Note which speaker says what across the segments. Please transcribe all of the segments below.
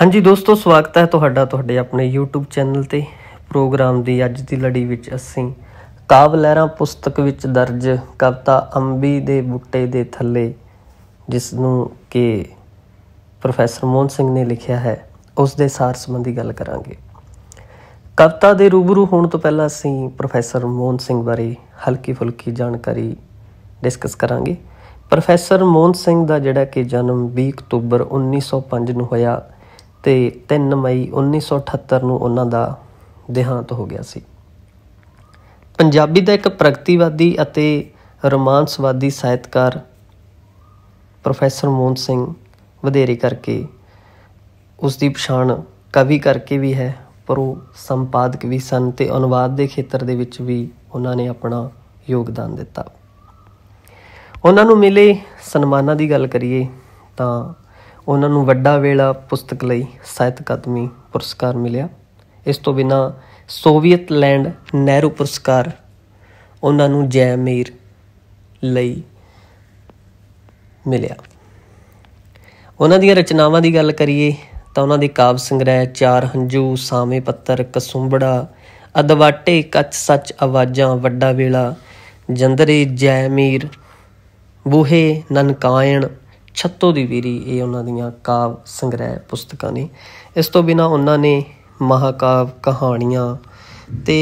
Speaker 1: ਹਾਂਜੀ ਦੋਸਤੋ ਸਵਾਗਤ ਹੈ ਤੁਹਾਡਾ ਤੁਹਾਡੇ ਆਪਣੇ YouTube ਚੈਨਲ ਤੇ ਪ੍ਰੋਗਰਾਮ ਦੀ ਅੱਜ ਦੀ ਲੜੀ ਵਿੱਚ ਅਸੀਂ ਕਾਵ ਲਹਿਰਾਂ ਪੁਸਤਕ ਵਿੱਚ ਦਰਜ ਕਵਿਤਾ ਅੰਬੀ ਦੇ ਬੁੱਟੇ ਦੇ ਥੱਲੇ ਜਿਸ ਨੂੰ ਕਿ ਪ੍ਰੋਫੈਸਰ ਮੋਹਨ ਸਿੰਘ ਨੇ ਲਿਖਿਆ ਹੈ ਉਸ ਦੇ ਸਾਰ ਸੰਬੰਧੀ ਗੱਲ ਕਰਾਂਗੇ ਕਵਿਤਾ ਦੇ ਰੂਬਰੂ ਹੋਣ ਤੋਂ ਪਹਿਲਾਂ ਅਸੀਂ ਪ੍ਰੋਫੈਸਰ ਮੋਹਨ ਸਿੰਘ ਬਾਰੇ ਹਲਕੀ ਫੁਲਕੀ ਜਾਣਕਾਰੀ ਡਿਸਕਸ ਕਰਾਂਗੇ ਪ੍ਰੋਫੈਸਰ ਮੋਹਨ ਸਿੰਘ ਦਾ ਜਿਹੜਾ ਕਿ ਜਨਮ 20 ਅਕਤੂਬਰ 1905 ਨੂੰ ਹੋਇਆ ਤੇ 3 ਮਈ 1978 ਨੂੰ ਉਹਨਾਂ ਦਾ ਦੇਹਾਂਤ ਹੋ ਗਿਆ ਸੀ ਪੰਜਾਬੀ ਦਾ ਇੱਕ ਪ੍ਰਗਤੀਵਾਦੀ ਅਤੇ ਰੋਮਾਂਸਵਾਦੀ ਸਾਹਿਤਕਾਰ ਪ੍ਰੋਫੈਸਰ ਮੋਹਨ ਸਿੰਘ ਵਧੇਰੇ ਕਰਕੇ ਉਸ ਦੀ ਪਛਾਣ ਕਵੀ ਕਰਕੇ ਵੀ ਹੈ ਪਰ ਉਹ ਸੰਪਾਦਕ ਵੀ ਸਨ ਤੇ ਅਨੁਵਾਦ ਦੇ ਖੇਤਰ ਦੇ ਵਿੱਚ ਵੀ ਉਹਨਾਂ ਨੇ ਆਪਣਾ ਯੋਗਦਾਨ ਦਿੱਤਾ ਉਹਨਾਂ ਨੂੰ ਮਿਲੇ ਸਨਮਾਨਾਂ ਦੀ ਗੱਲ ਕਰੀਏ ਤਾਂ ਉਹਨਾਂ ਨੂੰ ਵੱਡਾ ਵੇਲਾ ਪੁਸਤਕ ਲਈ ਸਾਹਿਤ ਅਕਾਦਮੀ ਪੁਰਸਕਾਰ ਮਿਲਿਆ ਇਸ ਤੋਂ ਬਿਨਾ ਸੋਵੀਅਤ ਲੈਂਡ ਨਹਿਰੂ ਪੁਰਸਕਾਰ ਉਹਨਾਂ ਨੂੰ ਜੈ ਮੀਰ ਲਈ ਮਿਲਿਆ ਉਹਨਾਂ ਦੀਆਂ ਰਚਨਾਵਾਂ ਦੀ ਗੱਲ ਕਰੀਏ ਤਾਂ ਉਹਨਾਂ ਦੇ ਕਾਵਿ ਸੰਗ੍ਰਹਿ ਚਾਰ ਹੰਝੂ ਸਾਵੇਂ ਪੱਤਰ ਕਸੁੰਬੜਾ ਅਦਵਾਟੇ ਕੱਚ ਸੱਚ ਆਵਾਜ਼ਾਂ ਵੱਡਾ ਵੇਲਾ ਜੰਦਰੇ ਜੈ ਮੀਰ ਬੂਹੇ ਨਨਕਾਇਣ ਛੱਤੋ ਦੀ ਵੀਰੀ ਇਹ ਉਹਨਾਂ ਦੀਆਂ ਕਾਵ ਸੰਗ੍ਰਹਿ ਪੁਸਤਕਾਂ ਨੇ ਇਸ ਤੋਂ ਬਿਨਾ ਉਹਨਾਂ ਨੇ ਮਹਾਕਾਵ ਕਹਾਣੀਆਂ ਤੇ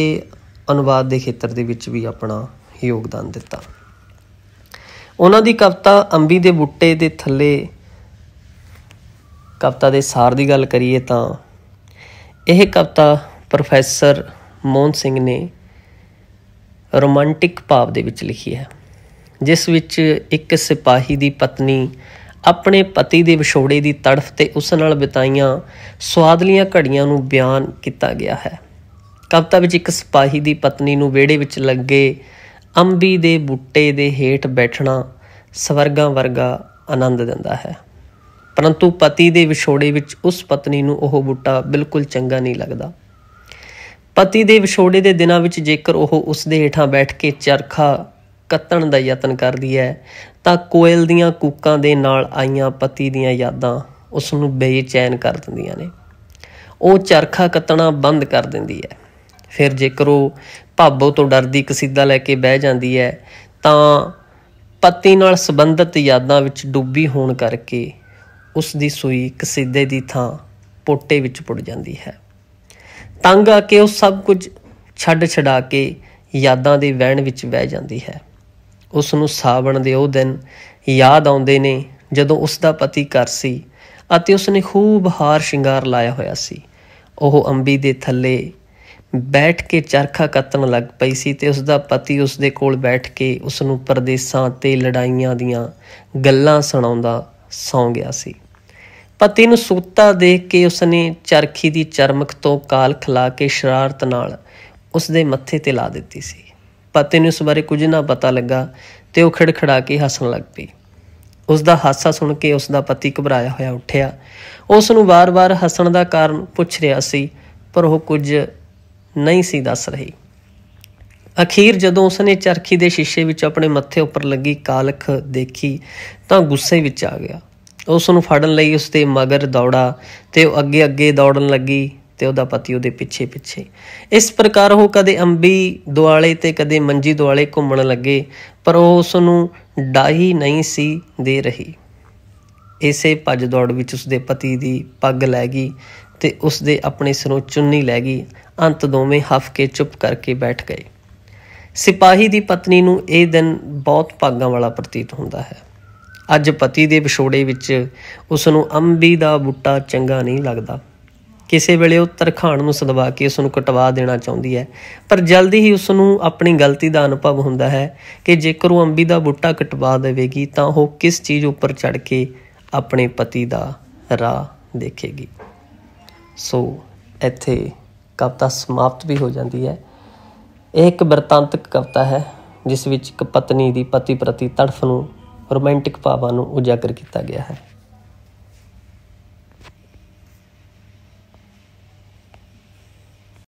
Speaker 1: ਅਨੁਵਾਦ ਦੇ ਖੇਤਰ ਦੇ ਵਿੱਚ ਵੀ ਆਪਣਾ ਯੋਗਦਾਨ ਦਿੱਤਾ ਉਹਨਾਂ ਦੀ ਕਵਿਤਾ ਅੰਬੀ ਦੇ ਬੁੱਟੇ ਦੇ ਥੱਲੇ ਕਵਿਤਾ ਦੇ ਸਾਰ ਦੀ ਗੱਲ ਕਰੀਏ ਤਾਂ ਇਹ ਕਵਿਤਾ ਪ੍ਰੋਫੈਸਰ ਮੋਹਨ ਸਿੰਘ ਨੇ ਰੋਮਾਂਟਿਕ ਭਾਵ ਦੇ ਵਿੱਚ ਲਿਖੀ ਹੈ ਜਿਸ ਵਿੱਚ ਇੱਕ ਸਿਪਾਹੀ ਦੀ ਪਤਨੀ ਆਪਣੇ ਪਤੀ ਦੇ ਵਿਛੋੜੇ ਦੀ ਤੜਫ ਤੇ ਉਸ ਨਾਲ ਬਿਤਾਈਆਂ ਸਵਾਦਲੀਆਂ ਘੜੀਆਂ ਨੂੰ ਬਿਆਨ ਕੀਤਾ ਗਿਆ ਹੈ ਕਵਿਤਾ ਵਿੱਚ ਇੱਕ ਸਿਪਾਹੀ ਦੀ ਪਤਨੀ ਨੂੰ ਵਿਹੜੇ ਵਿੱਚ ਲੱਗੇ ਅੰਬੀ ਦੇ ਬੂਟੇ ਦੇ ਹੇਠ ਬੈਠਣਾ ਸਵਰਗਾਂ ਵਰਗਾ ਆਨੰਦ ਦਿੰਦਾ ਹੈ ਪਰੰਤੂ ਪਤੀ ਦੇ ਵਿਛੋੜੇ ਵਿੱਚ ਉਸ ਪਤਨੀ ਨੂੰ ਉਹ ਬੂਟਾ ਬਿਲਕੁਲ ਚੰਗਾ ਨਹੀਂ ਲੱਗਦਾ ਪਤੀ ਦੇ ਵਿਛੋੜੇ ਦੇ ਦਿਨਾਂ ਵਿੱਚ ਜੇਕਰ ਉਹ ਉਸ ਦੇ ਹੇਠਾਂ ਬੈਠ ਕੇ ਚਰਖਾ ਕੱਤਣ ਦਾ ਯਤਨ ਕਰਦੀ ਹੈ ਤਾਂ ਕੋਇਲ ਦੀਆਂ ਕੂਕਾਂ ਦੇ ਨਾਲ ਆਈਆਂ ਪਤੀ ਦੀਆਂ ਯਾਦਾਂ ਉਸ ਨੂੰ ਬੇਚੈਨ ਕਰ ਦਿੰਦੀਆਂ ਨੇ ਉਹ ਚਰਖਾ ਕੱਤਣਾ ਬੰਦ ਕਰ ਦਿੰਦੀ ਹੈ ਫਿਰ ਜੇਕਰ ਉਹ ਭਾਬੋ ਤੋਂ ਡਰਦੀ ਕਸੀਦਾ ਲੈ ਕੇ ਬਹਿ ਜਾਂਦੀ ਹੈ ਤਾਂ ਪਤੀ ਨਾਲ ਸੰਬੰਧਿਤ ਯਾਦਾਂ ਵਿੱਚ ਡੁੱਬੀ ਹੋਣ ਕਰਕੇ ਉਸ ਦੀ ਸੂਈ ਕਸੀਦੇ ਦੀ ਥਾਂ ਪੋਟੇ ਵਿੱਚ ਪੁੱਟ ਜਾਂਦੀ ਹੈ ਤੰਗ ਆ ਕੇ ਉਹ ਸਭ ਕੁਝ ਛੱਡ ਛਡਾ ਕੇ ਯਾਦਾਂ ਦੇ ਵਹਿਣ ਵਿੱਚ ਬਹਿ ਜਾਂਦੀ ਹੈ ਉਸ ਨੂੰ ਸਾਵਣ ਦੇ ਉਹ ਦਿਨ ਯਾਦ ਆਉਂਦੇ ਨੇ ਜਦੋਂ ਉਸ ਦਾ ਪਤੀ ਘਰ ਸੀ ਅਤੇ ਉਸ ਨੇ ਖੂਬ ਹਾਰ ਸ਼ਿੰਗਾਰ ਲਾਇਆ ਹੋਇਆ ਸੀ ਉਹ ਅੰਬੀ ਦੇ ਥੱਲੇ ਬੈਠ ਕੇ ਚਰਖਾ ਕੱਤਣ ਲੱਗ ਪਈ ਸੀ ਤੇ ਉਸ ਦਾ ਪਤੀ ਉਸ ਦੇ ਕੋਲ ਬੈਠ ਕੇ ਉਸ ਨੂੰ ਪਰਦੇਸਾਂ ਤੇ ਲੜਾਈਆਂ ਦੀਆਂ ਗੱਲਾਂ ਸੁਣਾਉਂਦਾ ਸੌਂ ਗਿਆ ਸੀ ਪਤੀ ਨੂੰ ਸੁੱਤਾ ਦੇਖ ਕੇ ਉਸ ਨੇ ਚਰਖੀ ਦੀ ਚਰਮਕ ਤੋਂ ਕਾਲ ਖਲਾ ਕੇ ਸ਼ਰਾਰਤ ਨਾਲ ਉਸ ਦੇ ਮੱਥੇ ਤੇ ਲਾ ਦਿੱਤੀ ਸੀ ਪਤੀ ਨੂੰ ਇਸ ਬਾਰੇ ਕੁਝ ਨਾ ਪਤਾ ਲੱਗਾ ਤੇ ਉਹ ਖੜਖੜਾ ਕੇ ਹੱਸਣ ਲੱਗ ਪਈ ਉਸ ਦਾ ਹਾਸਾ ਸੁਣ ਕੇ ਉਸ ਦਾ ਪਤੀ ਘਬਰਾਇਆ ਹੋਇਆ ਉੱਠਿਆ ਉਸ ਨੂੰ ਵਾਰ-ਵਾਰ ਹੱਸਣ ਦਾ ਕਾਰਨ ਪੁੱਛ ਰਿਹਾ ਸੀ ਪਰ ਉਹ ਕੁਝ ਨਹੀਂ ਸੀ ਦੱਸ ਰਹੀ ਅਖੀਰ ਜਦੋਂ ਉਸ ਨੇ ਚਰਖੀ ਦੇ ਸ਼ੀਸ਼ੇ ਵਿੱਚ ਆਪਣੇ ਮੱਥੇ ਉੱਪਰ ਲੱਗੀ ਕਾਲਖ ਦੇਖੀ ਤਾਂ ਗੁੱਸੇ ਵਿੱਚ ਆ ਗਿਆ ਉਸ ਨੂੰ ਫੜਨ ਲਈ ਉਸ ਮਗਰ ਦੌੜਾ ਤੇ ਉਹ ਅੱਗੇ-ਅੱਗੇ ਦੌੜਨ ਲੱਗੀ ਤੇ ਉਹਦਾ ਪਤੀ ਉਹਦੇ ਪਿੱਛੇ ਪਿੱਛੇ ਇਸ ਪ੍ਰਕਾਰ ਉਹ ਕਦੇ ਅੰਬੀ ਦੁਆਲੇ ਤੇ ਕਦੇ ਮੰਜੀ ਦੁਆਲੇ ਘੁੰਮਣ ਲੱਗੇ ਪਰ ਉਹ ਉਸ ਨੂੰ ਡਾਹੀ ਨਹੀਂ ਸੀ ਦੇ ਰਹੀ ਇਸੇ ਭੱਜ ਦੌੜ ਵਿੱਚ ਉਸਦੇ ਪਤੀ ਦੀ ਪੱਗ ਲੈ ਗਈ ਤੇ ਉਸਦੇ ਆਪਣੇ ਸਿਰੋਂ ਚੁੰਨੀ ਲੈ ਗਈ ਅੰਤ ਦੋਵੇਂ ਹਫ ਕੇ ਚੁੱਪ ਕਰਕੇ ਬੈਠ ਗਏ ਸਿਪਾਹੀ ਦੀ ਪਤਨੀ ਨੂੰ ਇਹ ਦਿਨ ਬਹੁਤ ਭਾਗਾਂ ਵਾਲਾ ਪ੍ਰਤੀਤ ਹੁੰਦਾ ਹੈ ਅੱਜ ਪਤੀ ਦੇ ਵਿਛੋੜੇ ਵਿੱਚ ਉਸ ਨੂੰ ਅੰਬੀ ਦਾ ਬੁੱਟਾ ਚੰਗਾ ਨਹੀਂ ਲੱਗਦਾ ਕਿਸੇ ਵੇਲੇ ਉਹ ਤਰਖਾਣ ਨੂੰ ਸਦਵਾ ਕੇ ਉਸ ਨੂੰ ਕਟਵਾ ਦੇਣਾ ਚਾਹੁੰਦੀ ਹੈ ਪਰ ਜਲਦੀ ਹੀ ਉਸ ਨੂੰ ਆਪਣੀ ਗਲਤੀ ਦਾ ਅਨੁਭਵ ਹੁੰਦਾ ਹੈ ਕਿ ਜੇਕਰ ਉਹ ਅੰਬੀ ਦਾ ਬੂਟਾ ਕਟਵਾ ਦੇਵੇਗੀ ਤਾਂ ਉਹ ਕਿਸ ਚੀਜ਼ ਉੱਪਰ ਚੜ ਕੇ ਆਪਣੇ ਪਤੀ ਦਾ ਰਾਹ ਦੇਖੇਗੀ ਸੋ ਇੱਥੇ ਕਵਤਾ ਸਮਾਪਤ ਵੀ ਹੋ ਜਾਂਦੀ ਹੈ ਇਹ ਇੱਕ ਵਰਤਾਂਤਕ ਕਵਤਾ ਹੈ ਜਿਸ ਵਿੱਚ ਇੱਕ ਪਤਨੀ ਦੀ ਪਤੀ ਪ੍ਰਤੀ ਤੜਫ ਨੂੰ ਰੋਮਾਂਟਿਕ ਭਾਵਾਂ ਨੂੰ ਉਜਾਗਰ ਕੀਤਾ ਗਿਆ ਹੈ